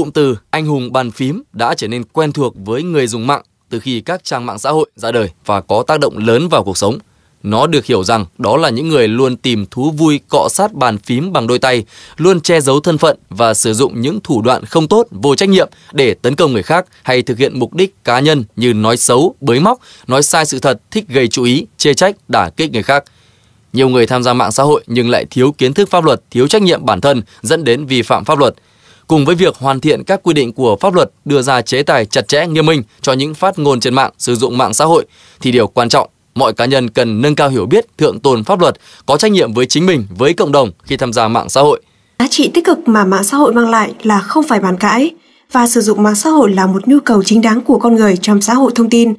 cụm từ anh hùng bàn phím đã trở nên quen thuộc với người dùng mạng từ khi các trang mạng xã hội ra đời và có tác động lớn vào cuộc sống. Nó được hiểu rằng đó là những người luôn tìm thú vui cọ sát bàn phím bằng đôi tay, luôn che giấu thân phận và sử dụng những thủ đoạn không tốt, vô trách nhiệm để tấn công người khác hay thực hiện mục đích cá nhân như nói xấu, bới móc, nói sai sự thật, thích gây chú ý, chê trách, đả kích người khác. Nhiều người tham gia mạng xã hội nhưng lại thiếu kiến thức pháp luật, thiếu trách nhiệm bản thân dẫn đến vi phạm pháp luật – cùng với việc hoàn thiện các quy định của pháp luật đưa ra chế tài chặt chẽ nghiêm minh cho những phát ngôn trên mạng sử dụng mạng xã hội thì điều quan trọng mọi cá nhân cần nâng cao hiểu biết, thượng tôn pháp luật, có trách nhiệm với chính mình, với cộng đồng khi tham gia mạng xã hội. Giá trị tích cực mà mạng xã hội mang lại là không phải bàn cãi và sử dụng mạng xã hội là một nhu cầu chính đáng của con người trong xã hội thông tin.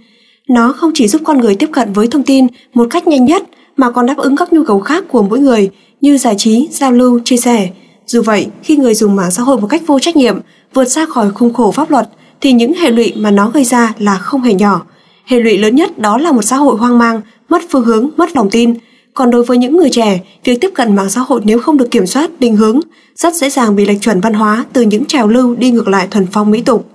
Nó không chỉ giúp con người tiếp cận với thông tin một cách nhanh nhất mà còn đáp ứng các nhu cầu khác của mỗi người như giải trí, giao lưu, chia sẻ, dù vậy, khi người dùng mạng xã hội một cách vô trách nhiệm, vượt ra khỏi khung khổ pháp luật, thì những hệ lụy mà nó gây ra là không hề nhỏ. Hệ lụy lớn nhất đó là một xã hội hoang mang, mất phương hướng, mất lòng tin. Còn đối với những người trẻ, việc tiếp cận mạng xã hội nếu không được kiểm soát, định hướng, rất dễ dàng bị lệch chuẩn văn hóa từ những trào lưu đi ngược lại thuần phong mỹ tục.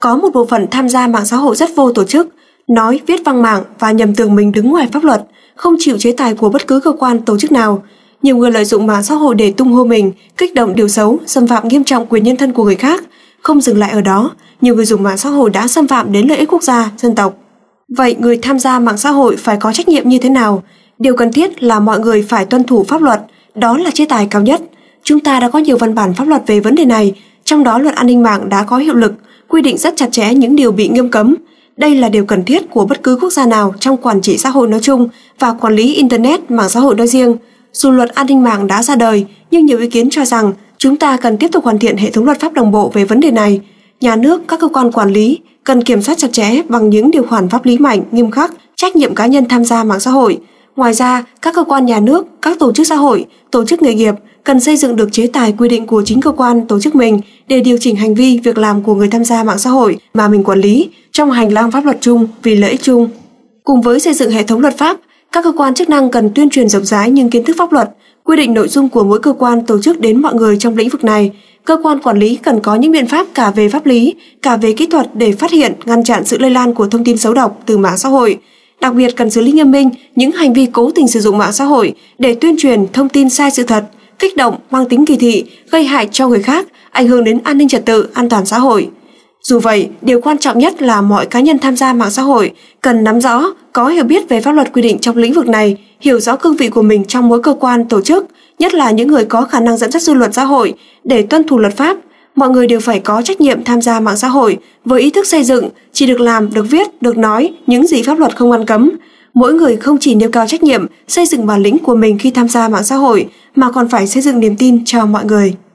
Có một bộ phận tham gia mạng xã hội rất vô tổ chức, nói, viết văng mạng và nhầm tưởng mình đứng ngoài pháp luật, không chịu chế tài của bất cứ cơ quan tổ chức nào. Nhiều người lợi dụng mạng xã hội để tung hô mình, kích động điều xấu, xâm phạm nghiêm trọng quyền nhân thân của người khác. Không dừng lại ở đó, nhiều người dùng mạng xã hội đã xâm phạm đến lợi ích quốc gia, dân tộc. Vậy người tham gia mạng xã hội phải có trách nhiệm như thế nào? Điều cần thiết là mọi người phải tuân thủ pháp luật, đó là chế tài cao nhất. Chúng ta đã có nhiều văn bản pháp luật về vấn đề này, trong đó luật an ninh mạng đã có hiệu lực, quy định rất chặt chẽ những điều bị nghiêm cấm. Đây là điều cần thiết của bất cứ quốc gia nào trong quản trị xã hội nói chung và quản lý internet mạng xã hội nói riêng dù luật an ninh mạng đã ra đời, nhưng nhiều ý kiến cho rằng chúng ta cần tiếp tục hoàn thiện hệ thống luật pháp đồng bộ về vấn đề này. Nhà nước, các cơ quan quản lý cần kiểm soát chặt chẽ bằng những điều khoản pháp lý mạnh, nghiêm khắc, trách nhiệm cá nhân tham gia mạng xã hội. Ngoài ra, các cơ quan nhà nước, các tổ chức xã hội, tổ chức nghề nghiệp cần xây dựng được chế tài quy định của chính cơ quan, tổ chức mình để điều chỉnh hành vi, việc làm của người tham gia mạng xã hội mà mình quản lý trong hành lang pháp luật chung vì lợi ích chung. Cùng với xây dựng hệ thống luật pháp, các cơ quan chức năng cần tuyên truyền rộng rãi những kiến thức pháp luật, quy định nội dung của mỗi cơ quan tổ chức đến mọi người trong lĩnh vực này. Cơ quan quản lý cần có những biện pháp cả về pháp lý, cả về kỹ thuật để phát hiện, ngăn chặn sự lây lan của thông tin xấu độc từ mạng xã hội. Đặc biệt cần xử lý nghiêm minh những hành vi cố tình sử dụng mạng xã hội để tuyên truyền thông tin sai sự thật, kích động, mang tính kỳ thị, gây hại cho người khác, ảnh hưởng đến an ninh trật tự, an toàn xã hội. Dù vậy, điều quan trọng nhất là mọi cá nhân tham gia mạng xã hội cần nắm rõ, có hiểu biết về pháp luật quy định trong lĩnh vực này, hiểu rõ cương vị của mình trong mỗi cơ quan tổ chức, nhất là những người có khả năng dẫn dắt dư luận xã hội để tuân thủ luật pháp. Mọi người đều phải có trách nhiệm tham gia mạng xã hội với ý thức xây dựng, chỉ được làm, được viết, được nói những gì pháp luật không ngăn cấm. Mỗi người không chỉ nêu cao trách nhiệm, xây dựng bản lĩnh của mình khi tham gia mạng xã hội mà còn phải xây dựng niềm tin cho mọi người.